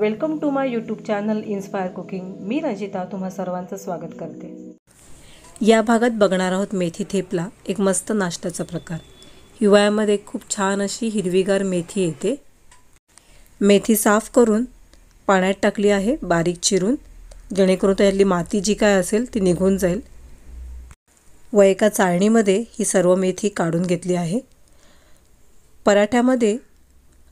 welcome to my YouTube channel inspire cooking मी रंजिता तुम्हा सर्वांचं स्वागत करते या भागात बघणार आहोत मेथी थेपला एक मस्त नाश्त्याचा प्रकार हिवाळ्यामध्ये खूप छान अशी हिरवीगार मेथी येते मेथी साफ करून पाण्यात टाकली आहे बारीक चिरून जेणेकरून त्यातली माती जी काय असेल ती निघून जाईल व एका चाळणीमध्ये ही सर्व मेथी काढून घेतली आहे पराठ्यामध्ये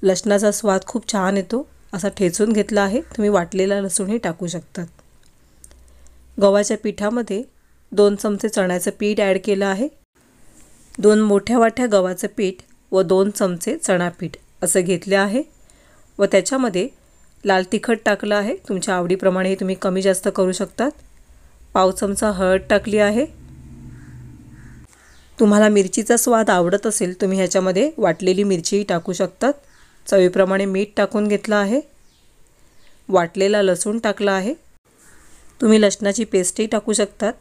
लसणाचा स्वाद खूप छान येतो असा ठेचून घेतला आहे तुम्ही वाटलेला लसूणही टाकू शकतात गव्हाच्या पिठामध्ये दोन चमचे चण्याचं पीठ ॲड केलं आहे दोन मोठ्या वाठ्या गव्हाचं पीठ व दोन चमचे चणापीठ असं घेतले आहे व त्याच्यामध्ये लाल तिखट टाकलं आहे तुमच्या आवडीप्रमाणे तुम्ही कमी जास्त करू शकतात पाव चमचा हळद टाकली आहे तुम्हाला मिरचीचा स्वाद आवडत असेल तुम्ही ह्याच्यामध्ये वाटलेली मिरचीही टाकू शकतात चवीप्रमाणे मीठ टाकून घेतलं आहे वाटलेला लसूण टाकला आहे तुम्ही लसणाची पेस्टही टाकू शकतात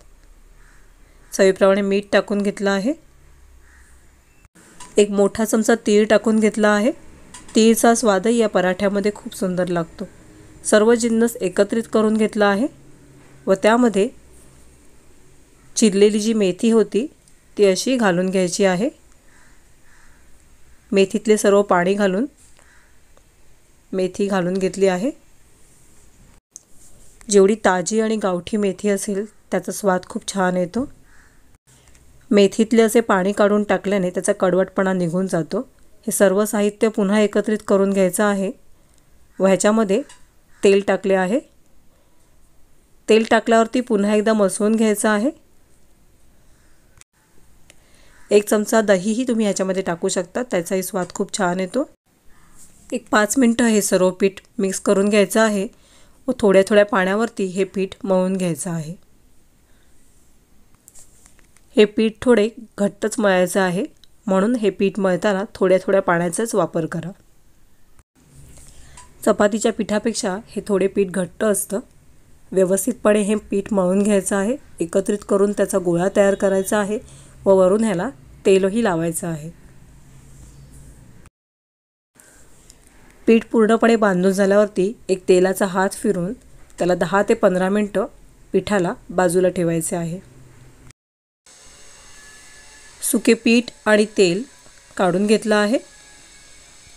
चवीप्रमाणे मीठ टाकून घेतलं आहे एक मोठा चमचा तीळ टाकून घेतला आहे तीळचा स्वादही या पराठ्यामध्ये खूप सुंदर लागतो सर्व जिन्नस एकत्रित करून घेतला आहे व त्यामध्ये चिरलेली जी मेथी होती ती अशी घालून घ्यायची आहे मेथीतले सर्व पाणी घालून मेथी घालून घेतली आहे जेवढी ताजी आणि गावठी मेथी असेल त्याचा स्वाद खूप छान येतो मेथीतले असे पाणी काढून टाकल्याने त्याचा कडवटपणा निघून जातो हे सर्व साहित्य पुन्हा एकत्रित करून घ्यायचं आहे व ह्याच्यामध्ये तेल टाकले आहे तेल टाकल्यावरती पुन्हा एकदा मसवून घ्यायचं आहे एक चमचा दहीही तुम्ही ह्याच्यामध्ये टाकू शकता त्याचाही स्वाद खूप छान येतो एक पाच मिनटं हे सर्व पीठ मिक्स करून घ्यायचं आहे व थोड्या थोड्या पाण्यावरती हे पीठ मळून घ्यायचं आहे हे पीठ थोडे घट्टच मळायचं आहे म्हणून हे पीठ मळताना थोड्या थोड्या पाण्याचाच वापर करा चपातीच्या पिठापेक्षा हे थोडे पीठ घट्ट असतं व्यवस्थितपणे हे पीठ मळून घ्यायचं आहे एकत्रित करून त्याचा गोळा तयार करायचा आहे व वरून ह्याला तेलही लावायचं आहे पीठ पूर्णपणे बांधून झाल्यावरती एक तेलाचा हात फिरून त्याला दहा ते पंधरा मिनटं पिठाला बाजूला ठेवायचे आहे सुके पीठ आणि तेल काढून घेतलं आहे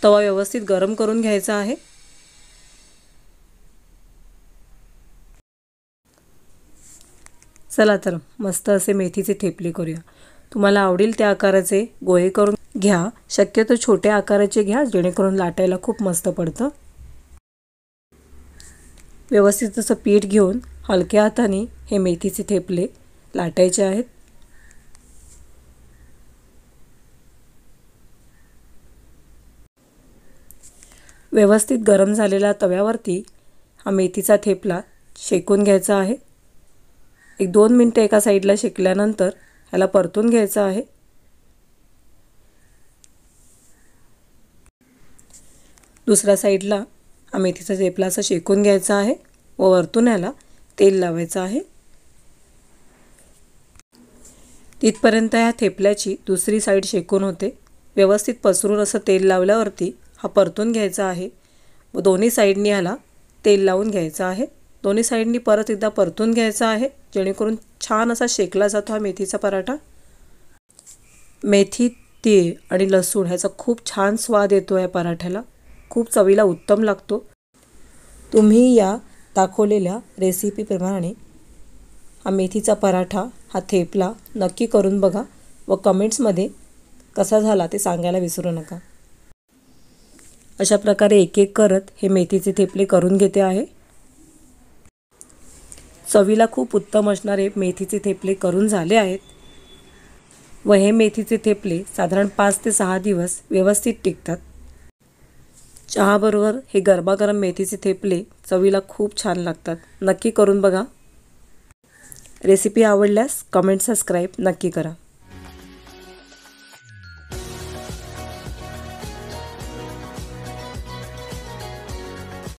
तवा व्यवस्थित गरम करून घ्यायचा आहे चला तर मस्त असे मेथीचे थेपले करूया तुम्हाला आवडेल त्या आकाराचे गोळे करून घ्या शक्यतो छोट्या आकाराचे घ्या जेणेकरून लाटायला खूप मस्त पडतं व्यवस्थित असं पीठ घेऊन हलक्या हाताने हे मेथीचे थेपले लाटायचे आहेत व्यवस्थित गरम झालेल्या तव्यावरती हा मेथीचा थेपला शेकून घ्यायचा आहे एक दोन मिनटं एका साईडला शेकल्यानंतर ह्याला परतून घ्यायचं आहे दुसऱ्या साईडला मेथीचा चेपला असा शेकून घ्यायचा आहे व वरतून याला तेल लावायचं आहे तिथपर्यंत ह्या थेपल्याची दुसरी साईड शेकून होते व्यवस्थित पसरून असं तेल लावल्यावरती हा परतून घ्यायचा आहे व दोन्ही साईडनी ह्याला तेल लावून घ्यायचं आहे दोन्ही साईडनी परत एकदा परतून घ्यायचा आहे जेणेकरून छान असा शेकला जातो हा मेथीचा पराठा मेथी तीळ आणि लसूण ह्याचा खूप छान स्वाद येतो या पराठ्याला खूप चवीला उत्तम लागतो तुम्ही या दाखवलेल्या रेसिपीप्रमाणे हा मेथीचा पराठा हा थेपला नक्की करून बघा व कमेंट्समध्ये कसा झाला ते सांगायला विसरू नका अशा प्रकारे एक एक करत हे मेथीचे थेपले करून घेते आहे चवीला खूप उत्तम असणारे मेथीचे थेपले करून झाले आहेत व हे मेथीचे थेपले साधारण पाच ते सहा दिवस व्यवस्थित टिकतात चहाबरोबर हे गरमागरम मेथीचे थेपले चवीला खूप छान लागतात नक्की करून बघा रेसिपी आवडल्यास कमेंट सबस्क्राईब नक्की करा